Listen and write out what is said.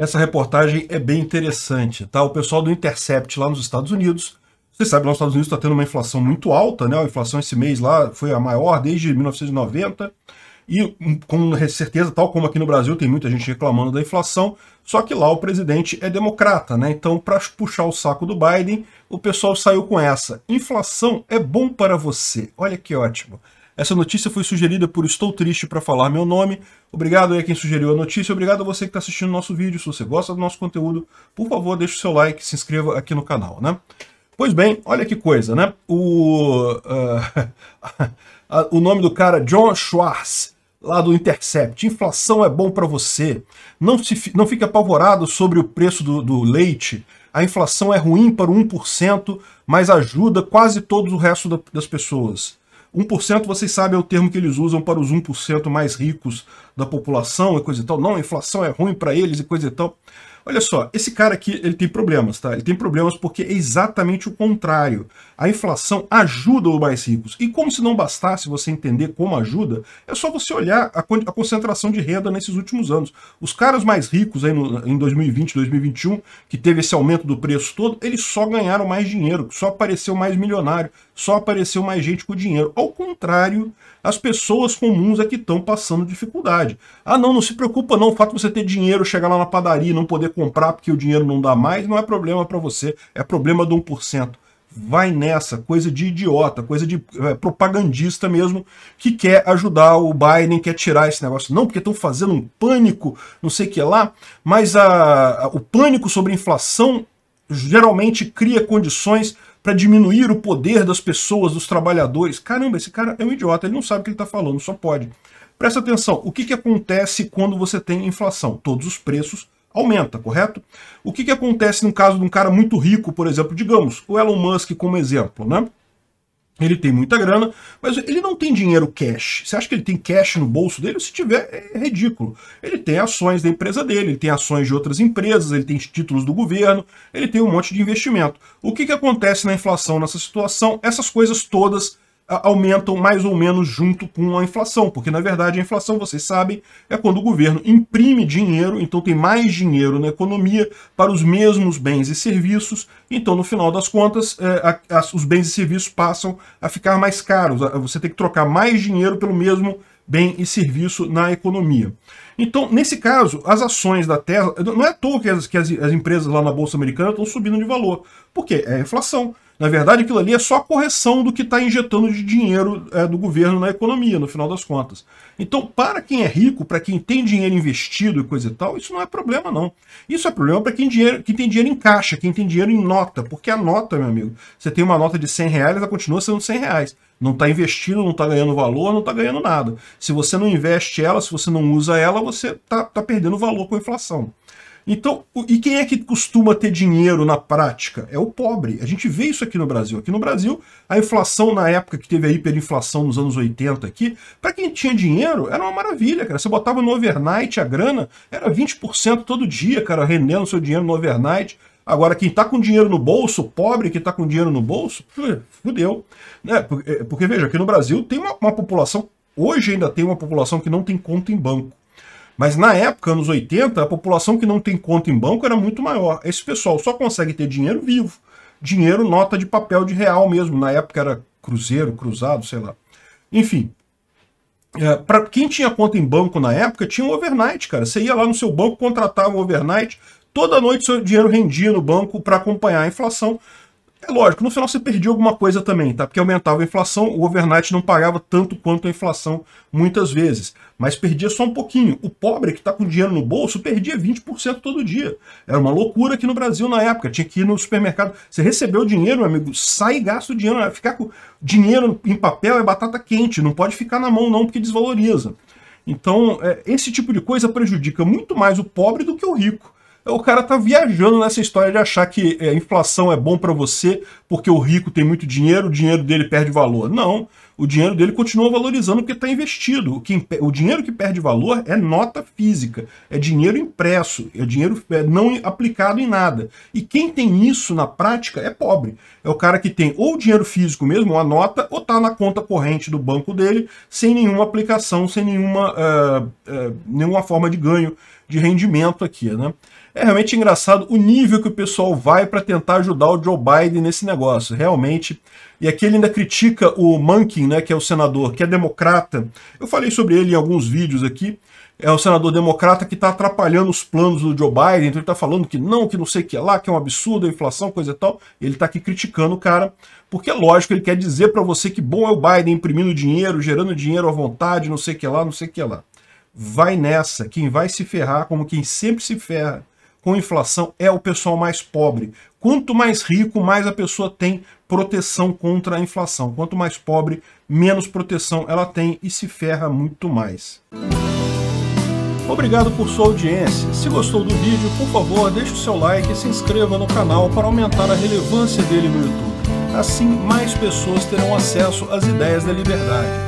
Essa reportagem é bem interessante, tá? O pessoal do Intercept lá nos Estados Unidos, você sabe, lá nos Estados Unidos está tendo uma inflação muito alta, né? A inflação esse mês lá foi a maior desde 1990. E hum, com certeza, tal como aqui no Brasil, tem muita gente reclamando da inflação, só que lá o presidente é democrata, né? Então, para puxar o saco do Biden, o pessoal saiu com essa. Inflação é bom para você. Olha que ótimo. Essa notícia foi sugerida por Estou Triste para Falar Meu Nome. Obrigado aí a quem sugeriu a notícia, obrigado a você que está assistindo o nosso vídeo. Se você gosta do nosso conteúdo, por favor, deixe o seu like, se inscreva aqui no canal, né? Pois bem, olha que coisa, né? O, uh, o nome do cara, John Schwartz, lá do Intercept. Inflação é bom para você. Não, se, não fique apavorado sobre o preço do, do leite. A inflação é ruim para o 1%, mas ajuda quase todo o resto da, das pessoas. 1%, vocês sabem, é o termo que eles usam para os 1% mais ricos da população e coisa e tal. Não, a inflação é ruim para eles e coisa e tal. Olha só, esse cara aqui, ele tem problemas, tá? Ele tem problemas porque é exatamente o contrário. A inflação ajuda os mais ricos. E como se não bastasse você entender como ajuda, é só você olhar a, a concentração de renda nesses últimos anos. Os caras mais ricos aí no, em 2020, 2021, que teve esse aumento do preço todo, eles só ganharam mais dinheiro, só apareceu mais milionário, só apareceu mais gente com dinheiro. Ao contrário, as pessoas comuns é que estão passando dificuldade. Ah, não, não se preocupa não, o fato de você ter dinheiro, chegar lá na padaria e não poder comprar porque o dinheiro não dá mais, não é problema para você, é problema do 1%. Vai nessa, coisa de idiota, coisa de é, propagandista mesmo, que quer ajudar o Biden, quer tirar esse negócio. Não, porque estão fazendo um pânico, não sei o que lá, mas a, a, o pânico sobre inflação geralmente cria condições para diminuir o poder das pessoas, dos trabalhadores. Caramba, esse cara é um idiota, ele não sabe o que ele está falando, só pode. Presta atenção, o que, que acontece quando você tem inflação? Todos os preços aumenta, correto? O que, que acontece no caso de um cara muito rico, por exemplo, digamos, o Elon Musk como exemplo, né? Ele tem muita grana, mas ele não tem dinheiro cash. Você acha que ele tem cash no bolso dele? Se tiver, é ridículo. Ele tem ações da empresa dele, ele tem ações de outras empresas, ele tem títulos do governo, ele tem um monte de investimento. O que, que acontece na inflação nessa situação? Essas coisas todas aumentam mais ou menos junto com a inflação, porque na verdade a inflação, vocês sabem, é quando o governo imprime dinheiro, então tem mais dinheiro na economia para os mesmos bens e serviços, então no final das contas é, a, a, os bens e serviços passam a ficar mais caros, você tem que trocar mais dinheiro pelo mesmo bem e serviço na economia. Então, nesse caso, as ações da Tesla, não é à toa que as, que as, as empresas lá na Bolsa Americana estão subindo de valor, porque é inflação. Na verdade, aquilo ali é só a correção do que está injetando de dinheiro é, do governo na economia, no final das contas. Então, para quem é rico, para quem tem dinheiro investido e coisa e tal, isso não é problema, não. Isso é problema para quem, quem tem dinheiro em caixa, quem tem dinheiro em nota, porque a nota, meu amigo, você tem uma nota de 100 reais, ela continua sendo 100 reais. Não está investindo, não está ganhando valor, não está ganhando nada. Se você não investe ela, se você não usa ela, você está tá perdendo valor com a inflação. Então, e quem é que costuma ter dinheiro na prática? É o pobre. A gente vê isso aqui no Brasil. Aqui no Brasil, a inflação na época que teve a hiperinflação nos anos 80 aqui, para quem tinha dinheiro, era uma maravilha, cara. Você botava no overnight a grana, era 20% todo dia, cara, rendendo seu dinheiro no overnight. Agora, quem está com dinheiro no bolso, pobre que está com dinheiro no bolso, fudeu. Né? Porque, é, porque, veja, aqui no Brasil tem uma, uma população, hoje ainda tem uma população que não tem conta em banco. Mas na época, anos 80, a população que não tem conta em banco era muito maior. Esse pessoal só consegue ter dinheiro vivo. Dinheiro, nota de papel de real mesmo. Na época era cruzeiro, cruzado, sei lá. Enfim. É, para quem tinha conta em banco na época, tinha um overnight, cara. Você ia lá no seu banco, contratava um overnight, toda noite seu dinheiro rendia no banco para acompanhar a inflação. É lógico, no final você perdia alguma coisa também, tá? Porque aumentava a inflação, o overnight não pagava tanto quanto a inflação muitas vezes, mas perdia só um pouquinho. O pobre que está com dinheiro no bolso perdia 20% todo dia. Era uma loucura aqui no Brasil na época. Tinha que ir no supermercado. Você recebeu o dinheiro, meu amigo, sai e gasta o dinheiro. Ficar com dinheiro em papel é batata quente, não pode ficar na mão não, porque desvaloriza. Então, é, esse tipo de coisa prejudica muito mais o pobre do que o rico. É, o cara tá viajando nessa história de achar que a é, inflação é bom para você porque o rico tem muito dinheiro, o dinheiro dele perde valor. Não, o dinheiro dele continua valorizando porque está investido. O, que, o dinheiro que perde valor é nota física, é dinheiro impresso, é dinheiro é, não aplicado em nada. E quem tem isso na prática é pobre. É o cara que tem ou dinheiro físico mesmo, uma nota, ou está na conta corrente do banco dele, sem nenhuma aplicação, sem nenhuma, uh, uh, nenhuma forma de ganho de rendimento aqui, né? É realmente engraçado o nível que o pessoal vai para tentar ajudar o Joe Biden nesse negócio, realmente. E aqui ele ainda critica o Mankin, né, que é o senador, que é democrata. Eu falei sobre ele em alguns vídeos aqui. É o senador democrata que está atrapalhando os planos do Joe Biden, então ele está falando que não, que não sei o que é lá, que é um absurdo, a inflação, coisa e tal. Ele está aqui criticando o cara, porque é lógico, ele quer dizer para você que bom é o Biden imprimindo dinheiro, gerando dinheiro à vontade, não sei o que é lá, não sei o que é lá vai nessa. Quem vai se ferrar, como quem sempre se ferra com inflação, é o pessoal mais pobre. Quanto mais rico, mais a pessoa tem proteção contra a inflação. Quanto mais pobre, menos proteção ela tem e se ferra muito mais. Obrigado por sua audiência. Se gostou do vídeo, por favor, deixe o seu like e se inscreva no canal para aumentar a relevância dele no YouTube. Assim, mais pessoas terão acesso às ideias da liberdade